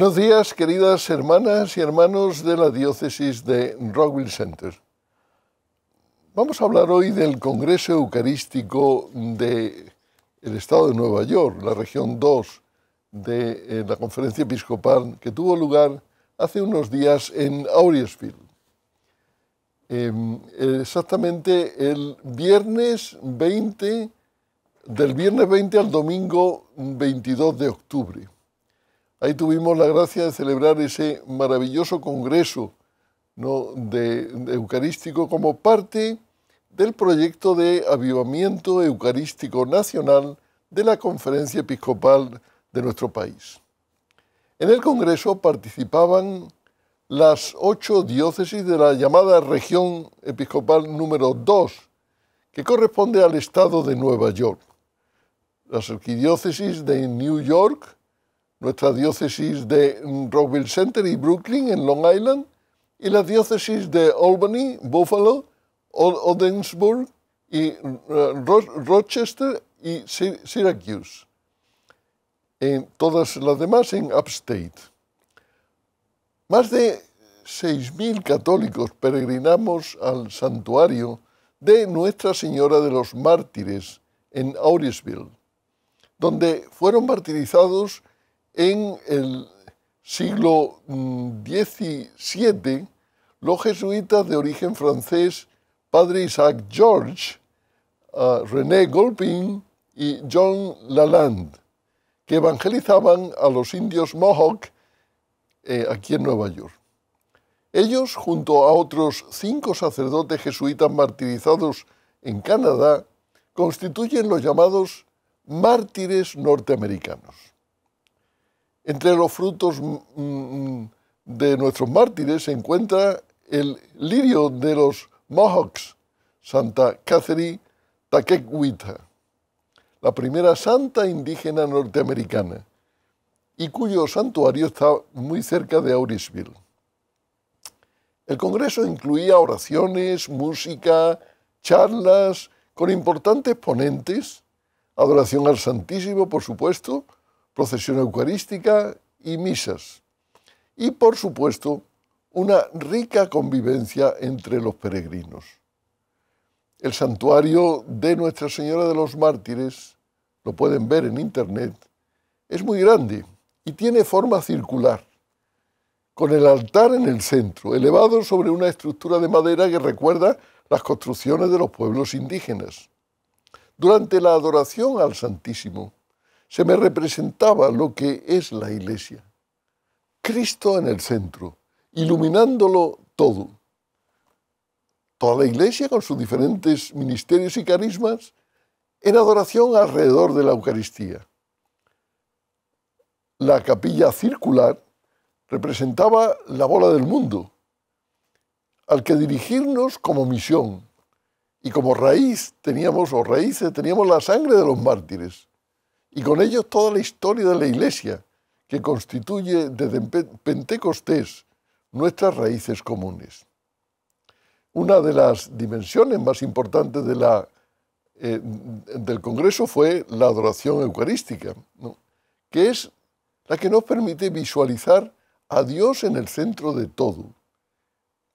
Buenos días, queridas hermanas y hermanos de la diócesis de Rockville Center. Vamos a hablar hoy del Congreso Eucarístico del Estado de Nueva York, la región 2 de eh, la Conferencia Episcopal, que tuvo lugar hace unos días en Auriesville, em, exactamente el viernes 20, del viernes 20 al domingo 22 de octubre. Ahí tuvimos la gracia de celebrar ese maravilloso congreso eucarístico como parte del proyecto de avivamiento eucarístico nacional de la Conferencia Episcopal de nuestro país. En el Congreso participaban las ocho diócesis de la llamada región episcopal número 2, que corresponde al estado de Nueva York, las arquidiócesis de New York, nuestra diócesis de Rockville Center y Brooklyn en Long Island, y la diócesis de Albany, Buffalo, Odensburg y eh, Rochester y Syracuse. En todas las demás en Upstate. Más de 6.000 católicos peregrinamos al santuario de Nuestra Señora de los Mártires en Aurisville, donde fueron martirizados en el siglo XVII, los jesuitas de origen francés, padre Isaac George, ah, René Golpin y John Lalande, que evangelizaban a los indios Mohawk eh, aquí en Nueva York. Ellos, junto a otros cinco sacerdotes jesuitas martirizados en Canadá, constituyen los llamados mártires norteamericanos. Entre los frutos mm, mm, de nuestros mártires se encuentra el lirio de los Mohawks, Santa Catherine Takekwita, la primera santa indígena norteamericana, y cuyo santuario está muy cerca de Aurisville. El congreso incluía oraciones, música, charlas con importantes ponentes, adoración al Santísimo, por supuesto, procesión eucarística y misas. Y, por supuesto, una rica convivencia entre los peregrinos. El santuario de Nuestra Señora de los Mártires, lo pueden ver en internet, es muy grande y tiene forma circular, con el altar en el centro, elevado sobre una estructura de madera que recuerda las construcciones de los pueblos indígenas. Durante la adoración al Santísimo, se me representaba lo que es la iglesia. Cristo en el centro, iluminándolo todo. Toda la iglesia con sus diferentes ministerios y carismas en adoración alrededor de la Eucaristía. La capilla circular representaba la bola del mundo, al que dirigirnos como misión. Y como raíz teníamos, o raíces, teníamos la sangre de los mártires y con ellos toda la historia de la Iglesia, que constituye desde Pentecostés nuestras raíces comunes. Una de las dimensiones más importantes eh, del Congreso fue la adoración eucarística, que es la que nos permite visualizar a Dios en el centro de todo.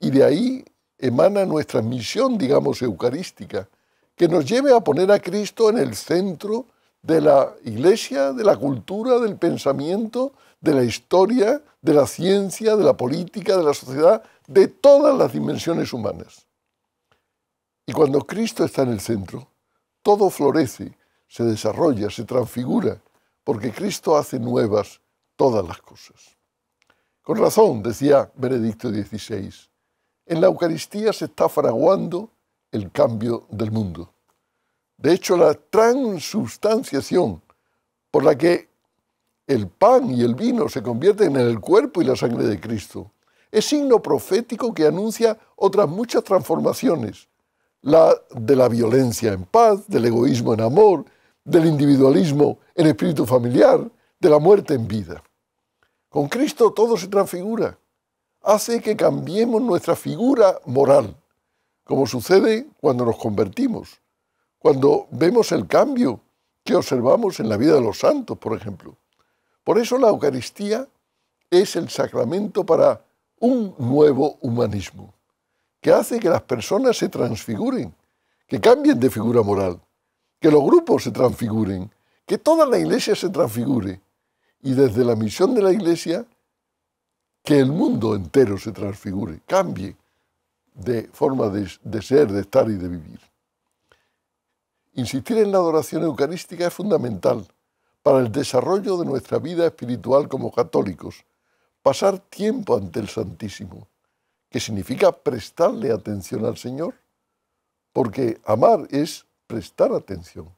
Y de ahí emana nuestra misión, digamos, eucarística, que nos lleve a poner a Cristo en el centro de la iglesia, de la cultura, del pensamiento, de la historia, de la ciencia, de la política, de la sociedad, de todas las dimensiones humanas. Y cuando Cristo está en el centro, todo florece, se desarrolla, se transfigura, porque Cristo hace nuevas todas las cosas. Con razón, decía Benedicto XVI, en la Eucaristía se está fraguando el cambio del mundo. De hecho, la transubstanciación por la que el pan y el vino se convierten en el cuerpo y la sangre de Cristo es signo profético que anuncia otras muchas transformaciones, la de la violencia en paz, del egoísmo en amor, del individualismo en espíritu familiar, de la muerte en vida. Con Cristo todo se transfigura, hace que cambiemos nuestra figura moral, como sucede cuando nos convertimos cuando vemos el cambio que observamos en la vida de los santos, por ejemplo. Por eso la Eucaristía es el sacramento para un nuevo humanismo, que hace que las personas se transfiguren, que cambien de figura moral, que los grupos se transfiguren, que toda la iglesia se transfigure y desde la misión de la iglesia que el mundo entero se transfigure, cambie de forma de, ser, de estar y de vivir. Insistir en la adoración eucarística es fundamental para el desarrollo de nuestra vida espiritual como católicos. Pasar tiempo ante el Santísimo, que significa prestarle atención al Señor, porque amar es prestar atención.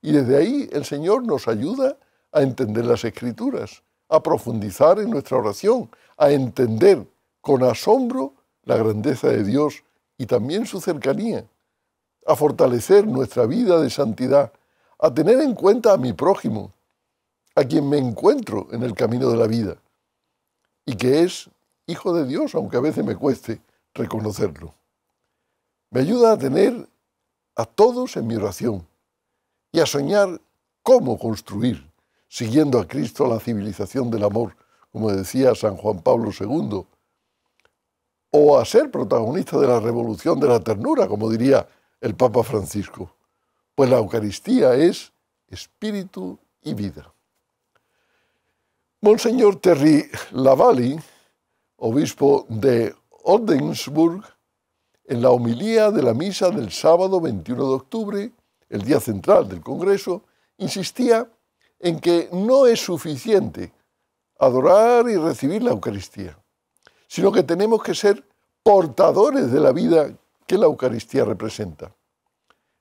Y desde ahí el Señor nos ayuda a entender las escrituras, a profundizar en nuestra oración, a entender con asombro la grandeza de Dios y también su cercanía a fortalecer nuestra vida de santidad, a tener en cuenta a mi prójimo, a quien me encuentro en el camino de la vida, y que es hijo de Dios, aunque a veces me cueste reconocerlo. Me ayuda a tener a todos en mi oración y a soñar cómo construir, siguiendo a Cristo, la civilización del amor, como decía San Juan Pablo II, o a ser protagonista de la revolución de la ternura, como diría el Papa Francisco. Pues la Eucaristía es espíritu y vida. Monseñor Terry Lavalli, obispo de ordensburg en la homilía de la misa del sábado 21 de octubre, el día central del Congreso, insistía en que no es suficiente adorar y recibir la Eucaristía, sino que tenemos que ser portadores de la vida ¿Qué la Eucaristía representa?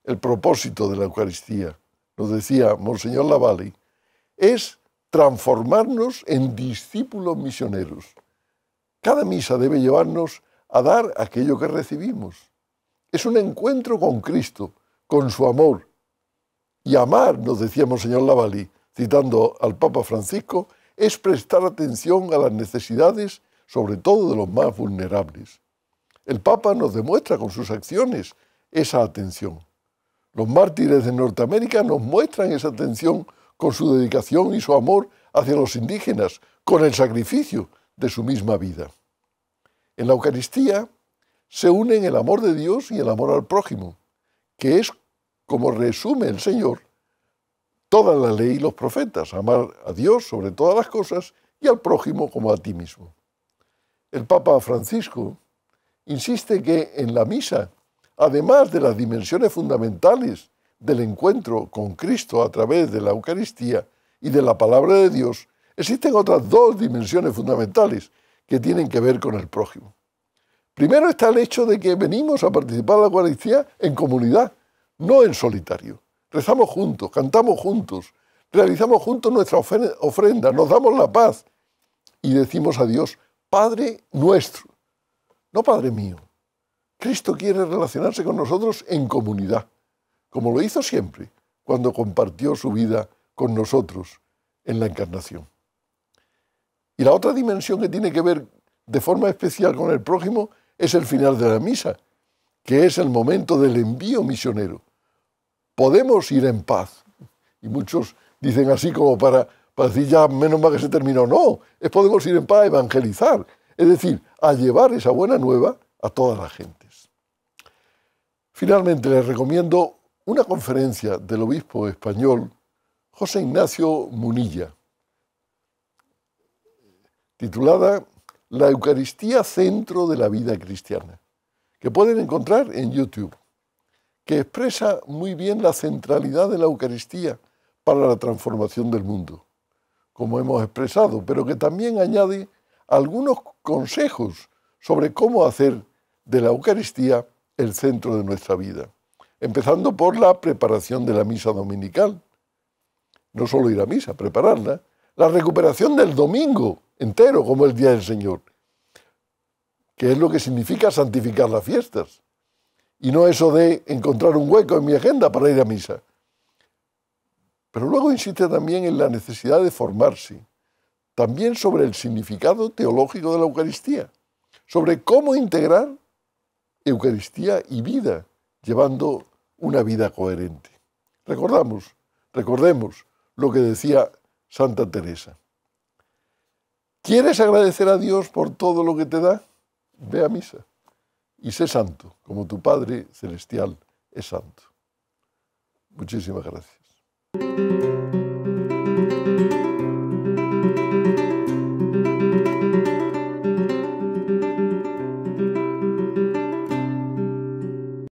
El propósito de la Eucaristía, nos decía Monseñor Lavalle, es transformarnos en discípulos misioneros. Cada misa debe llevarnos a dar aquello que recibimos. Es un encuentro con Cristo, con su amor. Y amar, nos decía Monseñor Lavalle, citando al Papa Francisco, es prestar atención a las necesidades, sobre todo de los más vulnerables. El Papa nos demuestra con sus acciones esa atención. Los mártires de Norteamérica nos muestran esa atención con su dedicación y su amor hacia los indígenas, con el sacrificio de su misma vida. En la Eucaristía se unen el amor de Dios y el amor al prójimo, que es, como resume el Señor, toda la ley y los profetas, amar a Dios sobre todas las cosas y al prójimo como a ti mismo. El Papa Francisco insiste que en la misa, además de las dimensiones fundamentales del encuentro con Cristo a través de la Eucaristía y de la palabra de Dios, existen otras dos dimensiones fundamentales que tienen que ver con el prójimo. Primero está el hecho de que venimos a participar de la Eucaristía en comunidad, no en solitario. Rezamos juntos, cantamos juntos, realizamos juntos nuestra ofrenda, nos damos la paz y decimos a Dios, Padre nuestro. No, Padre mío. Cristo quiere relacionarse con nosotros en comunidad, como lo hizo siempre cuando compartió su vida con nosotros en la encarnación. Y la otra dimensión que tiene que ver de forma especial con el prójimo es el final de la misa, que es el momento del envío misionero. Podemos ir en paz. Y muchos dicen así como para, para decir, ya menos mal que se terminó. No, es podemos ir en paz a evangelizar, es decir, a llevar esa buena nueva a todas las gentes. Finalmente, les recomiendo una conferencia del obispo español José Ignacio Munilla, titulada La Eucaristía Centro de la Vida Cristiana, que pueden encontrar en YouTube, que expresa muy bien la centralidad de la Eucaristía para la transformación del mundo, como hemos expresado, pero que también añade algunos consejos sobre cómo hacer de la Eucaristía el centro de nuestra vida, empezando por la preparación de la misa dominical. No solo ir a misa, prepararla, la recuperación del domingo entero como el Día del Señor, que es lo que significa santificar las fiestas, y no eso de encontrar un hueco en mi agenda para ir a misa. Pero luego insiste también en la necesidad de formarse, también sobre el significado teológico de la Eucaristía, sobre cómo integrar Eucaristía y vida, llevando una vida coherente. Recordamos, recordemos lo que decía Santa Teresa. ¿Quieres agradecer a Dios por todo lo que te da? Ve a misa y sé santo, como tu Padre Celestial es santo. Muchísimas gracias.